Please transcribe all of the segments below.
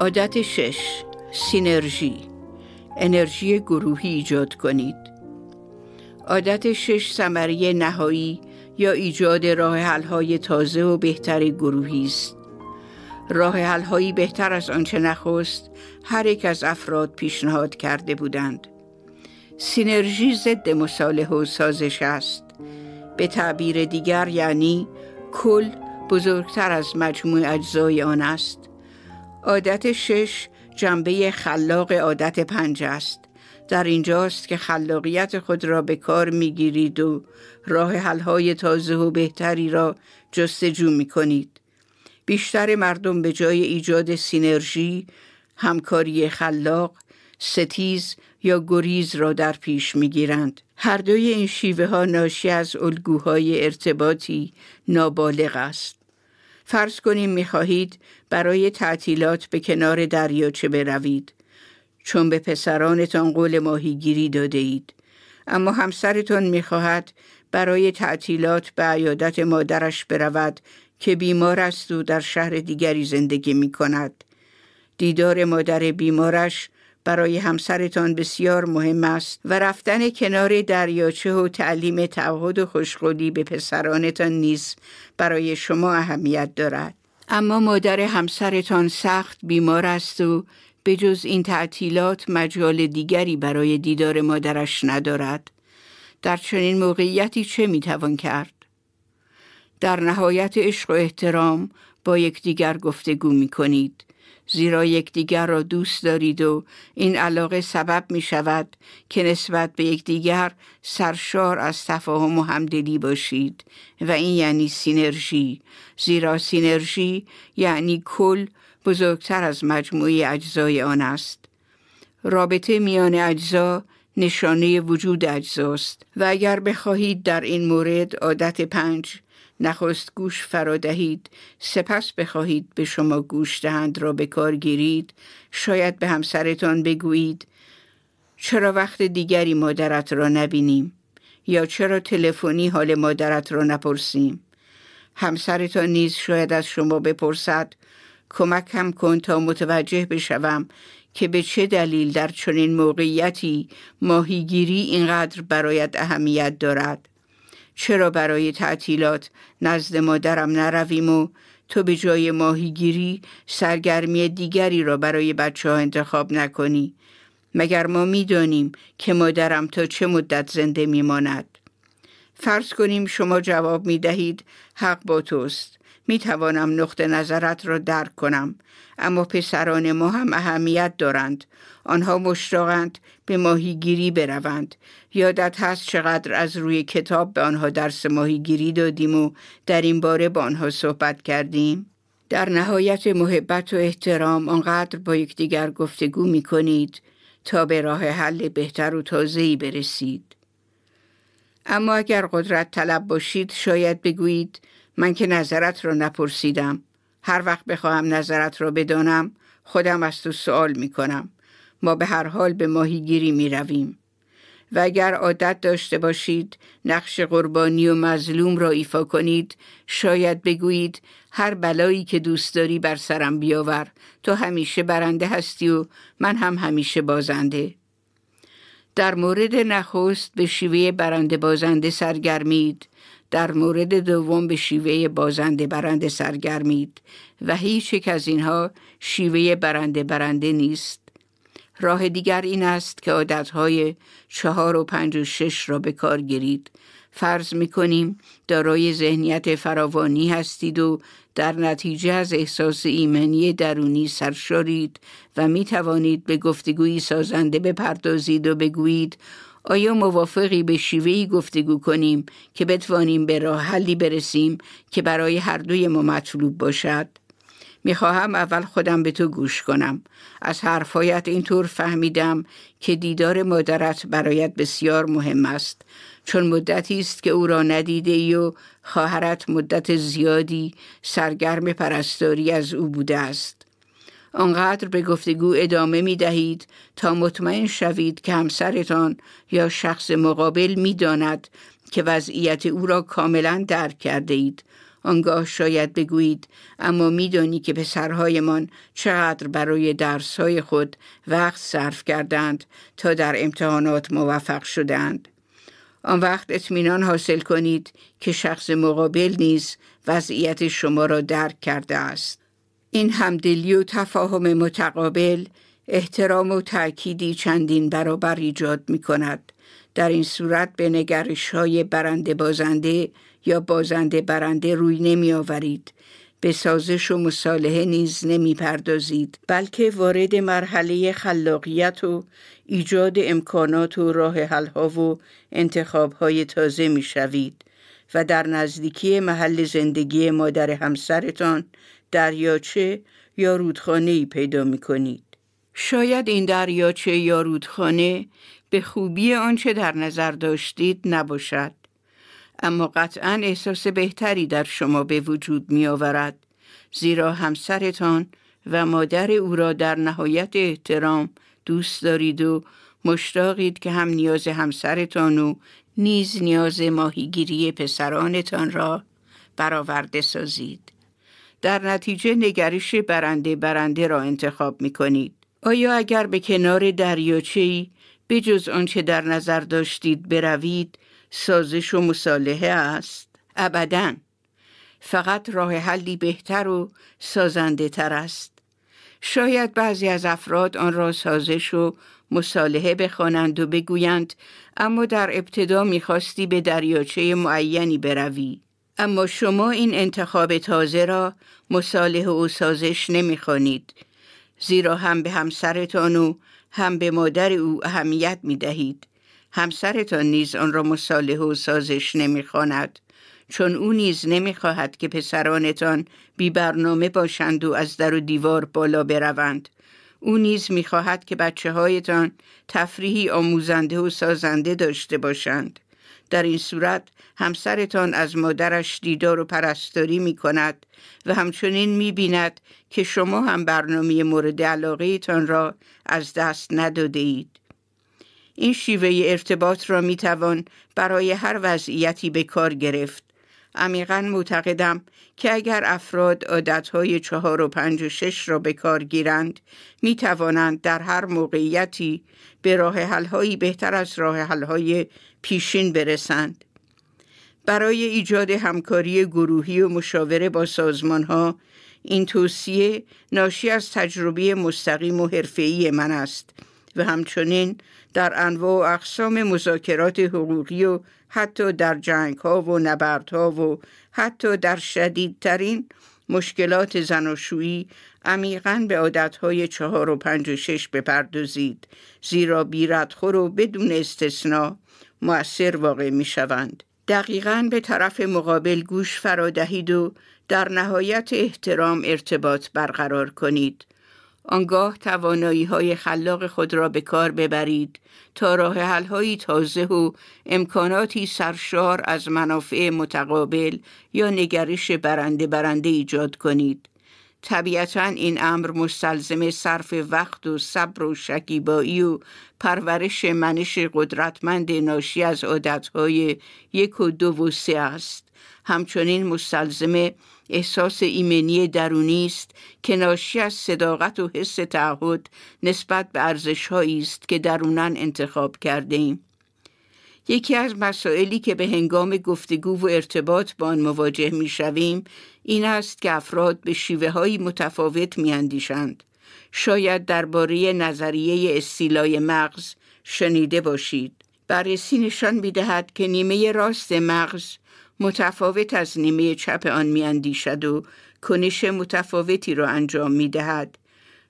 عادت شش سینرژی انرژی گروهی ایجاد کنید عادت شش ثمره نهایی یا ایجاد راه های تازه و بهتر گروهی است راه بهتر از آنچه نخست هر یک از افراد پیشنهاد کرده بودند سینرژی ضد مصالحه و سازش است به تعبیر دیگر یعنی کل بزرگتر از مجموع اجزای آن است عادت شش جنبه خلاق عادت پنج است در اینجاست که خلاقیت خود را به کار میگیرید و راه حلهای تازه و بهتری را جستجو می کنید. بیشتر مردم به جای ایجاد سینرژی، همکاری خلاق، ستیز یا گریز را در پیش می گیرند. هر دوی این شیوه ها ناشی از الگوهای ارتباطی نابالغ است. فرض کنیم میخواهید برای تعطیلات به کنار دریاچه بروید چون به پسرانتان قول ماهیگیری داده اید اما همسرتان میخواهد برای تعطیلات به عیادت مادرش برود که بیمار است و در شهر دیگری زندگی می کند. دیدار مادر بیمارش برای همسرتان بسیار مهم است و رفتن کنار دریاچه و تعلیم تعهد و خوشقولی به پسرانتان نیز برای شما اهمیت دارد اما مادر همسرتان سخت بیمار است و به جز این تعطیلات مجال دیگری برای دیدار مادرش ندارد در چنین موقعیتی چه میتوان کرد در نهایت عشق و احترام با یکدیگر گفتگو می کنید زیرا یکدیگر را دوست دارید و این علاقه سبب می شود که نسبت به یکدیگر سرشار از تفاهم و همدلی باشید و این یعنی سینرژی زیرا سینرژی یعنی کل بزرگتر از مجموعه اجزای آن است رابطه میان اجزا نشانه وجود اجزاست و اگر بخواهید در این مورد عادت پنج نخست گوش دهید سپس بخواهید به شما گوش دهند را به کار گیرید شاید به همسرتان بگویید چرا وقت دیگری مادرت را نبینیم یا چرا تلفنی حال مادرت را نپرسیم همسرتان نیز شاید از شما بپرسد کمک هم کن تا متوجه بشوم که به چه دلیل در چنین موقعیتی ماهیگیری اینقدر برایت اهمیت دارد چرا برای تعطیلات نزد مادرم نرویم و تو به جای ماهیگیری سرگرمی دیگری را برای بچه ها انتخاب نکنی مگر ما میدانیم که مادرم تا چه مدت زنده میماند فرض کنیم شما جواب می حق با توست می توانم نقطه نظرت را درک کنم اما پسران ما هم اهمیت دارند آنها مشتاقند به ماهیگیری بروند یادت هست چقدر از روی کتاب به آنها درس ماهیگیری دادیم و در این باره با آنها صحبت کردیم در نهایت محبت و احترام آنقدر با یکدیگر گفتگو می کنید تا به راه حل بهتر و تازه‌ای برسید اما اگر قدرت طلب باشید شاید بگویید من که نظرت رو نپرسیدم هر وقت بخواهم نظرت را بدانم خودم از تو سوال می کنم ما به هر حال به ماهیگیری می رویم و اگر عادت داشته باشید نقش قربانی و مظلوم را ایفا کنید شاید بگویید هر بلایی که دوست داری بر سرم بیاور تو همیشه برنده هستی و من هم همیشه بازنده در مورد نخست به شیوه برنده بازنده سرگرمید در مورد دوم به شیوه بازنده برنده سرگرمید و هیچ یک از اینها شیوه برنده برنده نیست راه دیگر این است که عادتهای چهار و پنج و شش را به کار گیرید فرض می کنیم دارای ذهنیت فراوانی هستید و در نتیجه از احساس ایمنی درونی سرشارید و می توانید به گفتگویی سازنده بپردازید و بگویید آیا موافقی به شیوهی گفتگو کنیم که بتوانیم به راه حلی برسیم که برای هر دوی ما مطلوب باشد؟ میخواهم اول خودم به تو گوش کنم از حرفایت اینطور فهمیدم که دیدار مادرت برایت بسیار مهم است چون مدتی است که او را ندیده ای و خواهرت مدت زیادی سرگرم پرستاری از او بوده است آنقدر به گفتگو ادامه می دهید تا مطمئن شوید که همسرتان یا شخص مقابل می داند که وضعیت او را کاملا درک کرده اید آنگاه شاید بگویید اما میدانی که پسرهایمان چقدر برای درسهای خود وقت صرف کردند تا در امتحانات موفق شدند آن وقت اطمینان حاصل کنید که شخص مقابل نیز وضعیت شما را درک کرده است این همدلی و تفاهم متقابل احترام و تأکیدی چندین برابر ایجاد می کند. در این صورت به نگرش های برنده بازنده یا بازنده برنده روی نمی آورید. به سازش و مصالحه نیز نمی پردازید بلکه وارد مرحله خلاقیت و ایجاد امکانات و راه حلها و انتخاب های تازه می شوید و در نزدیکی محل زندگی مادر همسرتان دریاچه یا رودخانه ای پیدا می کنید. شاید این دریاچه یا رودخانه به خوبی آنچه در نظر داشتید نباشد. اما قطعا احساس بهتری در شما به وجود می آورد. زیرا همسرتان و مادر او را در نهایت احترام دوست دارید و مشتاقید که هم نیاز همسرتان و نیز نیاز ماهیگیری پسرانتان را برآورده سازید. در نتیجه نگرش برنده برنده را انتخاب می کنید. آیا اگر به کنار دریاچه‌ای به جز آنچه در نظر داشتید بروید سازش و مصالحه است؟ ابدا فقط راه حلی بهتر و سازنده تر است. شاید بعضی از افراد آن را سازش و مصالحه بخوانند و بگویند اما در ابتدا میخواستی به دریاچه معینی بروی اما شما این انتخاب تازه را مصالح و سازش نمیخوانید زیرا هم به همسرتان و هم به مادر او اهمیت می دهید همسرتان نیز آن را مصالح و سازش نمیخواند چون او نیز نمیخواهد که پسرانتان بی برنامه باشند و از در و دیوار بالا بروند او نیز میخواهد که بچه هایتان تفریحی آموزنده و سازنده داشته باشند در این صورت همسرتان از مادرش دیدار و پرستاری می کند و همچنین می بیند که شما هم برنامه مورد علاقهتان را از دست نداده این شیوه ارتباط را می توان برای هر وضعیتی به کار گرفت. عمیقا معتقدم که اگر افراد عادتهای چهار و پنج و شش را به کار گیرند می توانند در هر موقعیتی به راه حلهایی بهتر از راه حلهای پیشین برسند برای ایجاد همکاری گروهی و مشاوره با سازمان ها این توصیه ناشی از تجربه مستقیم و حرفه‌ای من است و همچنین در انواع و اقسام مذاکرات حقوقی و حتی در جنگ ها و نبرد ها و حتی در شدیدترین مشکلات زناشویی عمیقا به عادتهای چهار و پنج و شش بپردازید زیرا بیردخور و بدون استثنا مؤثر واقع می شوند. دقیقا به طرف مقابل گوش فرا دهید و در نهایت احترام ارتباط برقرار کنید آنگاه توانایی های خلاق خود را به کار ببرید تا راه حل تازه و امکاناتی سرشار از منافع متقابل یا نگرش برنده برنده ایجاد کنید طبیعتا این امر مستلزم صرف وقت و صبر و شکیبایی و پرورش منش قدرتمند ناشی از عادتهای یک و دو و سه است همچنین مستلزم احساس ایمنی درونی است که ناشی از صداقت و حس تعهد نسبت به ارزشهایی است که درونن انتخاب کرده ایم. یکی از مسائلی که به هنگام گفتگو و ارتباط با آن مواجه می شویم این است که افراد به شیوه های متفاوت می اندیشند. شاید درباره نظریه استیلای مغز شنیده باشید. بررسی نشان می دهد که نیمه راست مغز متفاوت از نیمه چپ آن می اندیشد و کنش متفاوتی را انجام می دهد.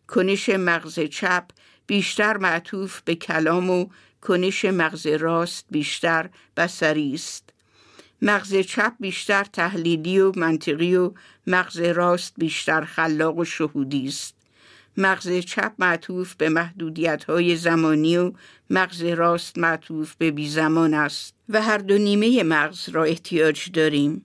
کنش مغز چپ بیشتر معطوف به کلام و کنش مغز راست بیشتر بسری است مغز چپ بیشتر تحلیلی و منطقی و مغز راست بیشتر خلاق و شهودی است مغز چپ معطوف به محدودیت های زمانی و مغز راست معطوف به بیزمان است و هر دو نیمه مغز را احتیاج داریم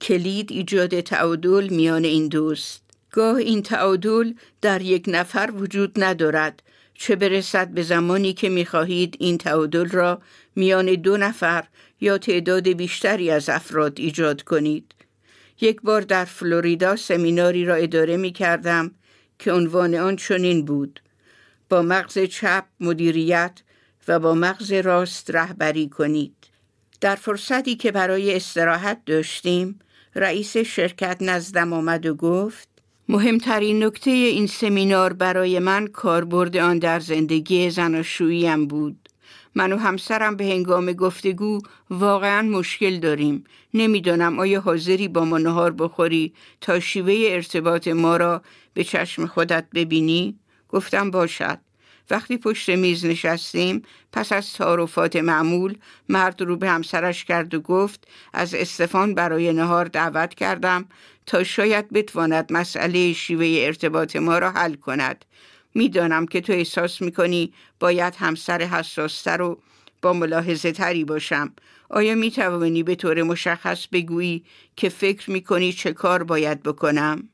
کلید ایجاد تعادل میان این دوست گاه این تعادل در یک نفر وجود ندارد چه برسد به زمانی که میخواهید این تعادل را میان دو نفر یا تعداد بیشتری از افراد ایجاد کنید یک بار در فلوریدا سمیناری را اداره می کردم که عنوان آن چنین بود با مغز چپ مدیریت و با مغز راست رهبری کنید در فرصتی که برای استراحت داشتیم رئیس شرکت نزدم آمد و گفت مهمترین نکته این سمینار برای من کاربرد آن در زندگی و بود من و همسرم به هنگام گفتگو واقعا مشکل داریم نمیدانم آیا حاضری با ما نهار بخوری تا شیوه ارتباط ما را به چشم خودت ببینی گفتم باشد وقتی پشت میز نشستیم پس از تعارفات معمول مرد رو به همسرش کرد و گفت از استفان برای نهار دعوت کردم تا شاید بتواند مسئله شیوه ارتباط ما را حل کند میدانم که تو احساس میکنی باید همسر حساستر و با ملاحظه تری باشم آیا می توانی به طور مشخص بگویی که فکر می کنی چه کار باید بکنم؟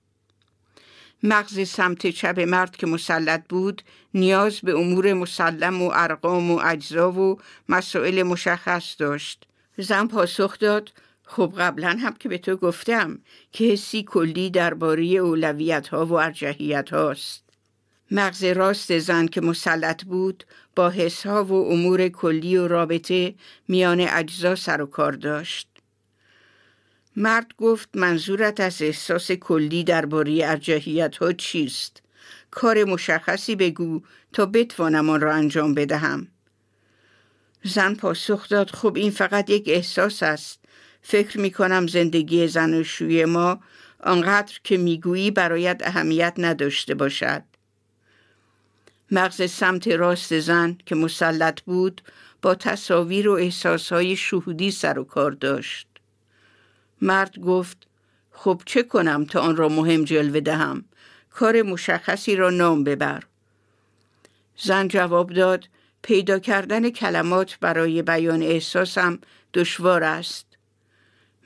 مغز سمت چپ مرد که مسلط بود نیاز به امور مسلم و ارقام و اجزا و مسائل مشخص داشت زن پاسخ داد خب قبلا هم که به تو گفتم که حسی کلی درباره اولویت ها و ارجحیت هاست مغز راست زن که مسلط بود با حساب و امور کلی و رابطه میان اجزا سر و کار داشت مرد گفت منظورت از احساس کلی درباره ارجحیت ها چیست؟ کار مشخصی بگو تا بتوانم آن را انجام بدهم. زن پاسخ داد خب این فقط یک احساس است. فکر می کنم زندگی زن و شوی ما آنقدر که میگویی برایت اهمیت نداشته باشد. مغز سمت راست زن که مسلط بود با تصاویر و احساسهای شهودی سر و کار داشت. مرد گفت خب چه کنم تا آن را مهم جلوه دهم کار مشخصی را نام ببر زن جواب داد پیدا کردن کلمات برای بیان احساسم دشوار است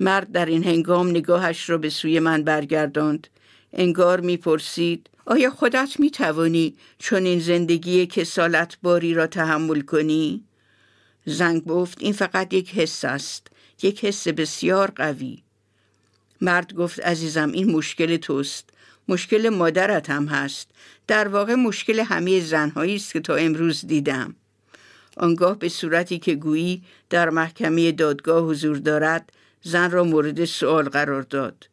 مرد در این هنگام نگاهش را به سوی من برگرداند انگار میپرسید آیا خودت می توانی چون این زندگی کسالت باری را تحمل کنی؟ زنگ گفت این فقط یک حس است یک حس بسیار قوی مرد گفت عزیزم این مشکل توست مشکل مادرت هم هست در واقع مشکل همه زنهایی است که تا امروز دیدم آنگاه به صورتی که گویی در محکمه دادگاه حضور دارد زن را مورد سوال قرار داد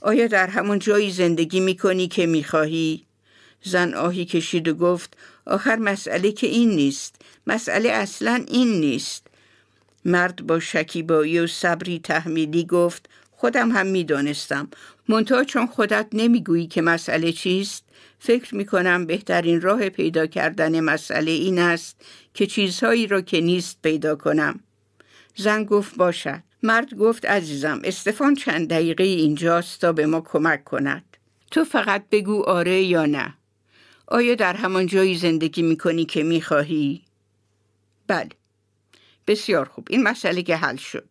آیا در همان جایی زندگی می کنی که می زن آهی کشید و گفت آخر مسئله که این نیست مسئله اصلا این نیست مرد با شکیبایی و صبری تحمیلی گفت خودم هم میدانستم منتها چون خودت نمیگویی که مسئله چیست فکر می کنم بهترین راه پیدا کردن مسئله این است که چیزهایی را که نیست پیدا کنم زن گفت باشد مرد گفت عزیزم استفان چند دقیقه اینجاست تا به ما کمک کند تو فقط بگو آره یا نه آیا در همان جایی زندگی می کنی که می خواهی؟ بله بسیار خوب این مسئله که حل شد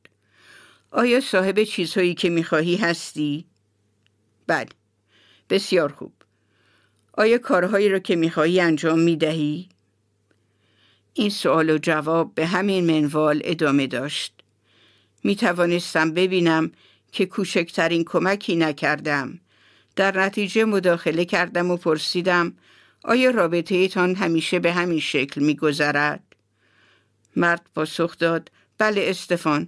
آیا صاحب چیزهایی که میخواهی هستی؟ بله بسیار خوب آیا کارهایی را که میخواهی انجام میدهی؟ این سوال و جواب به همین منوال ادامه داشت میتوانستم ببینم که کوچکترین کمکی نکردم در نتیجه مداخله کردم و پرسیدم آیا رابطه ایتان همیشه به همین شکل میگذرد؟ مرد پاسخ داد بله استفان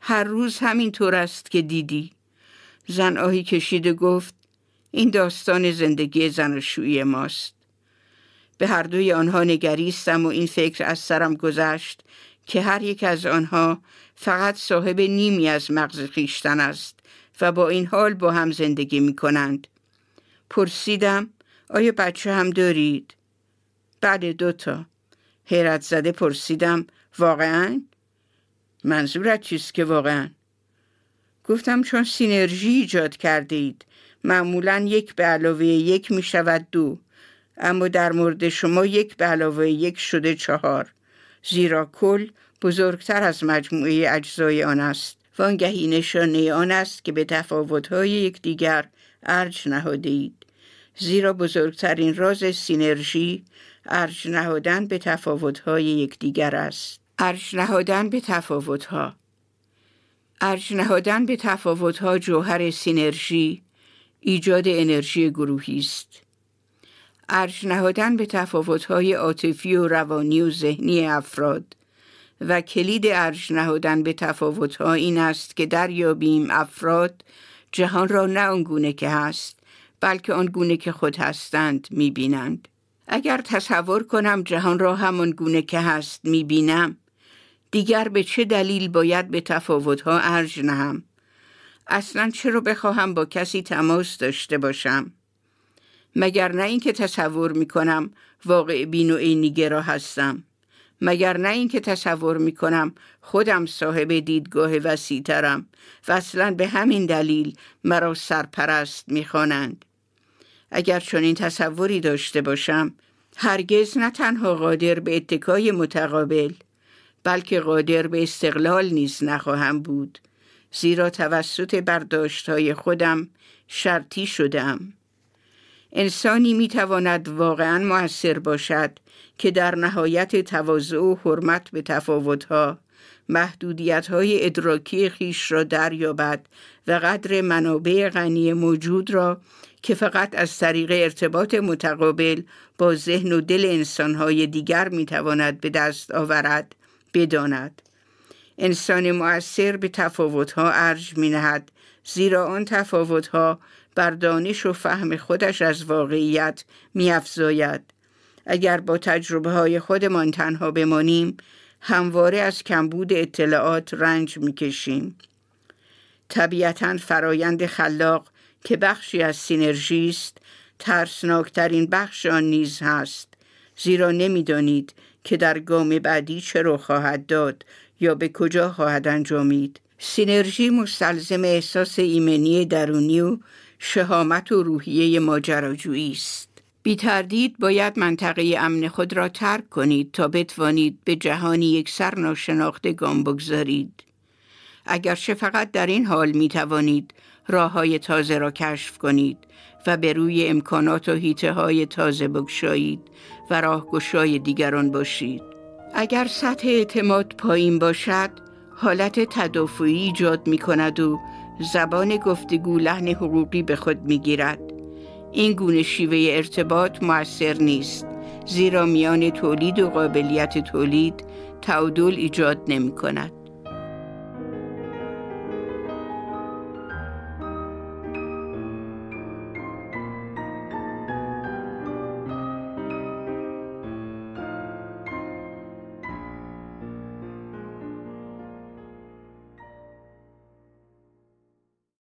هر روز همین طور است که دیدی زن آهی کشید و گفت این داستان زندگی زن و ماست به هر دوی آنها نگریستم و این فکر از سرم گذشت که هر یک از آنها فقط صاحب نیمی از مغز خیشتن است و با این حال با هم زندگی می کنند پرسیدم آیا بچه هم دارید؟ بله دوتا حیرت زده پرسیدم واقعا منظورت چیست که واقعا گفتم چون سینرژی ایجاد اید. معمولا یک به علاوه یک می شود دو اما در مورد شما یک به علاوه یک شده چهار زیرا کل بزرگتر از مجموعه اجزای آن است وانگهی نشانه آن است که به یک یکدیگر ارج نهاده اید زیرا بزرگترین راز سینرژی ارج نهادن به یک یکدیگر است ارج نهادن به ها ارج نهادن به تفاوتها جوهر سینرژی ایجاد انرژی گروهی است ارج نهادن به های عاطفی و روانی و ذهنی افراد و کلید ارج نهادن به تفاوتها این است که دریابیم افراد جهان را نه آنگونه که هست بلکه آنگونه که خود هستند میبینند اگر تصور کنم جهان را همان گونه که هست میبینم دیگر به چه دلیل باید به تفاوتها ارج نهم اصلا چرا بخواهم با کسی تماس داشته باشم مگر نه اینکه تصور می واقع بین و هستم مگر نه اینکه تصور می خودم صاحب دیدگاه وسیعترم و اصلا به همین دلیل مرا سرپرست می اگر چنین تصوری داشته باشم هرگز نه تنها قادر به اتکای متقابل بلکه قادر به استقلال نیز نخواهم بود زیرا توسط برداشت های خودم شرطی شدم انسانی می تواند واقعا موثر باشد که در نهایت تواضع و حرمت به تفاوتها محدودیت های ادراکی خیش را دریابد و قدر منابع غنی موجود را که فقط از طریق ارتباط متقابل با ذهن و دل انسانهای دیگر میتواند به دست آورد بداند انسان موثر به تفاوتها ارج می نهد زیرا آن تفاوتها بر دانش و فهم خودش از واقعیت میافزاید اگر با تجربه های خودمان تنها بمانیم همواره از کمبود اطلاعات رنج میکشیم طبیعتا فرایند خلاق که بخشی از سینرژی ترسناکترین بخش آن نیز هست زیرا نمیدانید که در گام بعدی چه رو خواهد داد یا به کجا خواهد انجامید سینرژی مستلزم احساس ایمنی درونی و شهامت و روحیه ماجراجویی است بی تردید باید منطقه امن خود را ترک کنید تا بتوانید به جهانی یک سر ناشناخته گام بگذارید اگرچه فقط در این حال می توانید راه های تازه را کشف کنید و به روی امکانات و هیته های تازه بگشایید و راهگشای دیگران باشید اگر سطح اعتماد پایین باشد حالت تدافعی ایجاد می کند و زبان گفتگو لحن حقوقی به خود می گیرد این گونه شیوه ارتباط موثر نیست زیرا میان تولید و قابلیت تولید تعادل ایجاد نمی کند